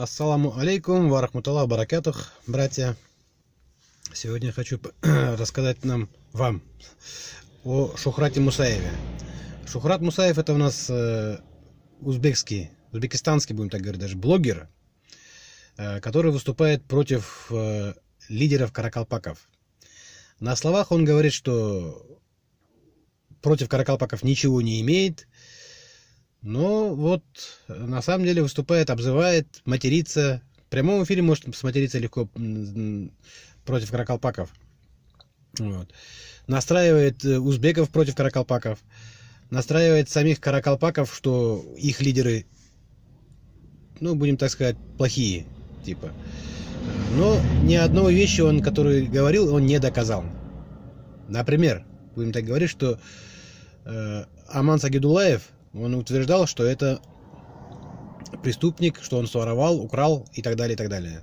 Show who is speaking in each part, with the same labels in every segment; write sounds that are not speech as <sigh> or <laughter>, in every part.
Speaker 1: Ассаламу алейкум, варахмуталла баракатух, братья. Сегодня хочу <clears throat> рассказать нам, вам, о Шухрате Мусаеве. Шухрат Мусаев это у нас э, узбекский, узбекистанский, будем так говорить, даже блогер, э, который выступает против э, лидеров каракалпаков. На словах он говорит, что против каракалпаков ничего не имеет, но ну, вот на самом деле выступает, обзывает, матерится. В прямом эфире может сматериться легко против каракалпаков. Вот. Настраивает э, узбеков против каракалпаков. Настраивает самих каракалпаков, что их лидеры, ну, будем так сказать, плохие, типа. Но ни одной вещи он, который говорил, он не доказал. Например, будем так говорить, что э, Аман Сагидулаев – он утверждал, что это преступник, что он своровал, украл и так далее, и так далее.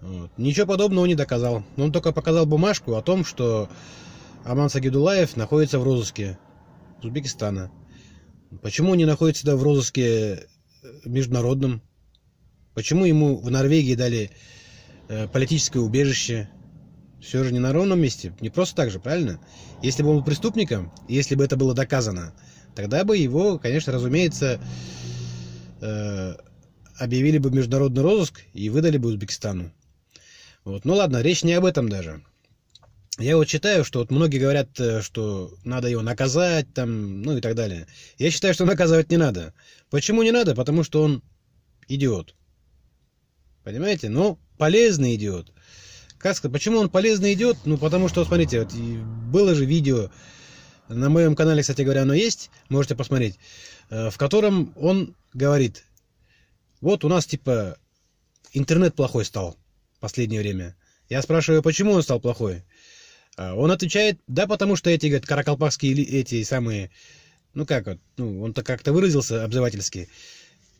Speaker 1: Вот. Ничего подобного он не доказал. Он только показал бумажку о том, что Аман Сагидулаев находится в розыске Узбекистана. Почему он не находится да, в розыске э, международном? Почему ему в Норвегии дали э, политическое убежище? Все же не на ровном месте, не просто так же, правильно? Если бы он был преступником, если бы это было доказано, Тогда бы его, конечно, разумеется, э, объявили бы международный розыск и выдали бы Узбекистану. Вот. Ну ладно, речь не об этом даже. Я вот считаю, что вот многие говорят, э, что надо его наказать, там, ну и так далее. Я считаю, что наказывать не надо. Почему не надо? Потому что он идиот. Понимаете? Ну, полезный идиот. Как сказать, почему он полезный идиот? Ну, потому что, смотрите, вот было же видео, на моем канале, кстати говоря, оно есть, можете посмотреть, э, в котором он говорит, вот у нас типа интернет плохой стал в последнее время. Я спрашиваю, почему он стал плохой? А он отвечает, да, потому что эти, говорит, каракалпакские эти самые, ну как вот, ну он-то как-то выразился обзывательски,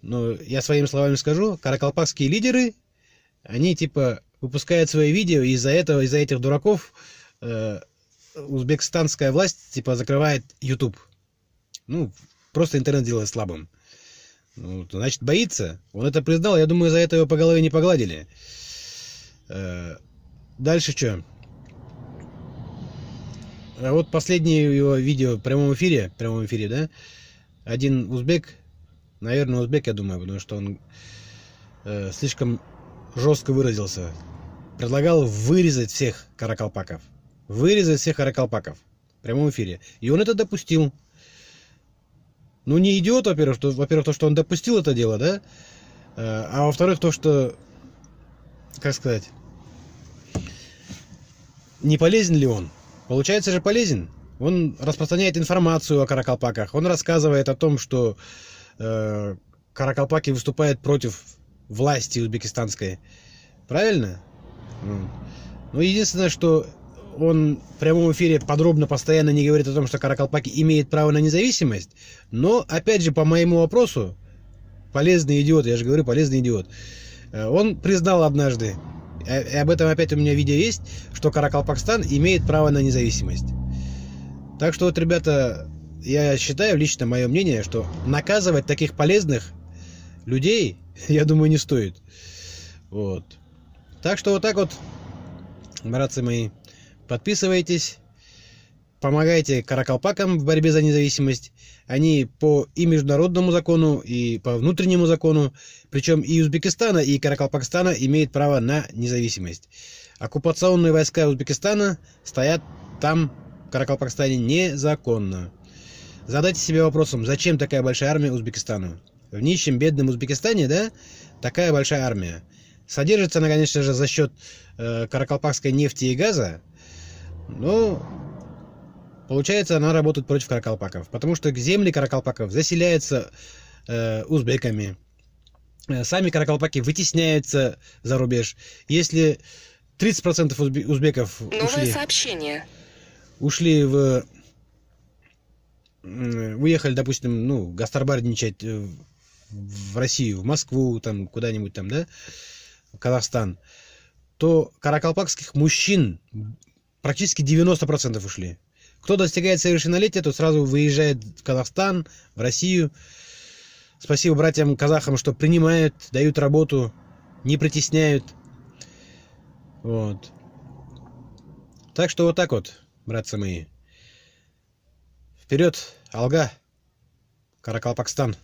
Speaker 1: но я своими словами скажу, каракалпакские лидеры, они типа выпускают свои видео, и из-за этого, из-за этих дураков э, Узбекистанская власть, типа, закрывает YouTube. Ну, просто интернет делает слабым. Ну, значит, боится. Он это признал, я думаю, за это его по голове не погладили. Э, дальше что? А вот последнее его видео в прямом эфире, в прямом эфире, да? Один узбек, наверное, узбек, я думаю, потому что он э, слишком жестко выразился. Предлагал вырезать всех каракалпаков вырезать всех аракалпаков в прямом эфире. И он это допустил. Ну, не идиот, во-первых, то, во-первых, то, что он допустил это дело, да? Э, а во-вторых, то, что, как сказать, не полезен ли он? Получается же полезен. Он распространяет информацию о каракалпаках. Он рассказывает о том, что э, каракалпаки выступают против власти узбекистанской. Правильно? Ну, ну единственное, что он в прямом эфире подробно, постоянно не говорит о том, что Каракалпаки имеет право на независимость, но, опять же, по моему вопросу, полезный идиот, я же говорю, полезный идиот, э, он признал однажды, э, и об этом опять у меня видео есть, что Каракалпакстан имеет право на независимость. Так что вот, ребята, я считаю, лично мое мнение, что наказывать таких полезных людей, <laughs> я думаю, не стоит. Вот. Так что вот так вот, братцы мои. Подписывайтесь, помогайте каракалпакам в борьбе за независимость. Они по и международному закону, и по внутреннему закону, причем и Узбекистана, и Каракалпакстана имеют право на независимость. Оккупационные войска Узбекистана стоят там, в Каракалпакстане, незаконно. Задайте себе вопросом, зачем такая большая армия Узбекистану? В нищем, бедном Узбекистане, да, такая большая армия. Содержится она, конечно же, за счет э, каракалпакской нефти и газа, ну, получается, она работает против каракалпаков, потому что к земле каракалпаков заселяются э, узбеками. Э, сами каракалпаки вытесняются за рубеж. Если 30% узбеков Новое ушли, сообщение. ушли в... Уехали, допустим, ну, гастарбарничать э, в Россию, в Москву, там, куда-нибудь там, да, в Казахстан, то каракалпакских мужчин практически 90% ушли. Кто достигает совершеннолетия, тот сразу выезжает в Казахстан, в Россию. Спасибо братьям казахам, что принимают, дают работу, не притесняют. Вот. Так что вот так вот, братцы мои. Вперед, Алга, Каракалпакстан.